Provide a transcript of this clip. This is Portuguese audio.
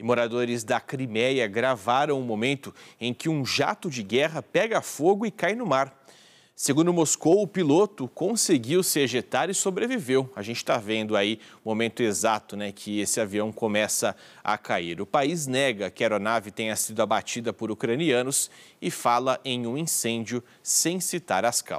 E moradores da Crimeia gravaram o um momento em que um jato de guerra pega fogo e cai no mar. Segundo Moscou, o piloto conseguiu se ejetar e sobreviveu. A gente está vendo aí o momento exato né, que esse avião começa a cair. O país nega que a aeronave tenha sido abatida por ucranianos e fala em um incêndio sem citar as causas.